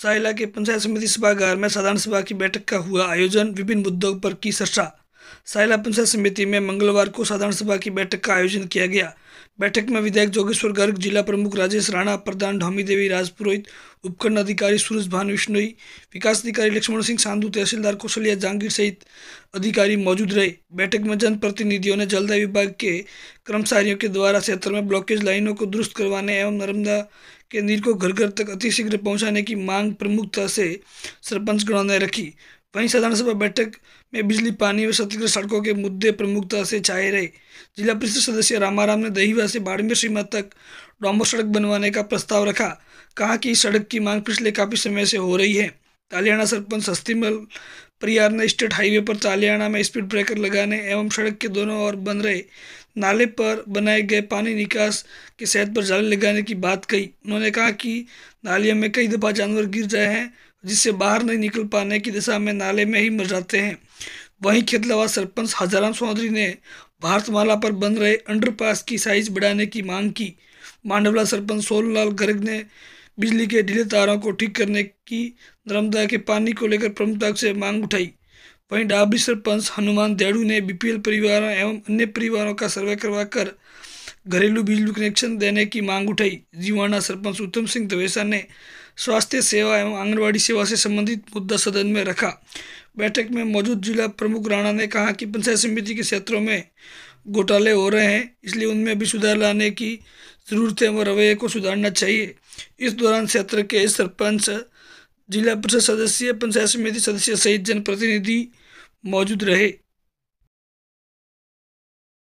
साहिला के पंचायत समिति सभागार में साधारण सभा की बैठक का हुआ आयोजन विभिन्न मुद्दों पर की चर्चा साहिला पंचायत समिति में मंगलवार को साधारण सभा की बैठक का आयोजन किया गया बैठक में विधायक जोगेश्वर गर्ग जिला प्रमुख राजेश राणा प्रधान ढोमी देवी राजपुरोहित उपखंड अधिकारी सूरज भान विश्नोई विकास अधिकारी लक्ष्मण सिंह सांधु तहसीलदार कौशलिया जहांगीर सहित अधिकारी मौजूद रहे बैठक में जनप्रतिनिधियों ने जलदाय विभाग के कर्मचारियों के द्वारा क्षेत्र में ब्लॉकेज लाइनों को दुरुस्त करवाने एवं नर्मदा के नीर को घर घर तक अतिशीघ्र पहुंचाने की मांग प्रमुखता से सरपंचगणों ने रखी वहीं साधारण सभा बैठक में बिजली पानी व क्षतिग्रस्त सड़कों के मुद्दे प्रमुखता से छाए रहे जिला परिषद सदस्य रामाराम ने दहीवा से बाड़मेर सीमा तक डॉम्बो सड़क बनवाने का प्रस्ताव रखा कहा कि इस सड़क की मांग पिछले काफ़ी समय से हो रही है तालियाना सरपंच सस्तीमल परियार ने स्टेट हाईवे पर तालियाना में स्पीड ब्रेकर लगाने एवं सड़क के दोनों ओर बन रहे नाले पर बनाए गए पानी निकास के सेहत पर जाली लगाने की बात कही उन्होंने कहा कि नालियों में कई दफ़ा जानवर गिर रहे हैं जिससे बाहर नहीं निकल पाने की दिशा में नाले में ही मर जाते हैं वहीं खेतलावा सरपंच हजाराम चौधरी ने भारतमाला पर बन रहे अंडरपास की साइज बढ़ाने की मांग की मांडवला सरपंच सोनलाल गर्ग ने बिजली के ढीले तारों को ठीक करने की नर्मदा के पानी को लेकर प्रमुखता से मांग उठाई वहीं डाबी सरपंच हनुमान देड़ू ने बीपीएल परिवारों एवं अन्य परिवारों का सर्वे करवाकर घरेलू बिजली कनेक्शन देने की मांग उठाई जीवाणा सरपंच उत्तम सिंह दवेसा ने स्वास्थ्य सेवा एवं आंगनबाड़ी सेवा से संबंधित मुद्दा सदन में रखा बैठक में मौजूद जिला प्रमुख राणा ने कहा कि पंचायत समिति के क्षेत्रों में घोटाले हो रहे हैं इसलिए उनमें भी सुधार लाने की ज़रूरतें व रवैये को सुधारना चाहिए इस दौरान क्षेत्र के सरपंच जिला परिषद सदस्य पंचायत समिति सदस्य सहित जनप्रतिनिधि मौजूद रहे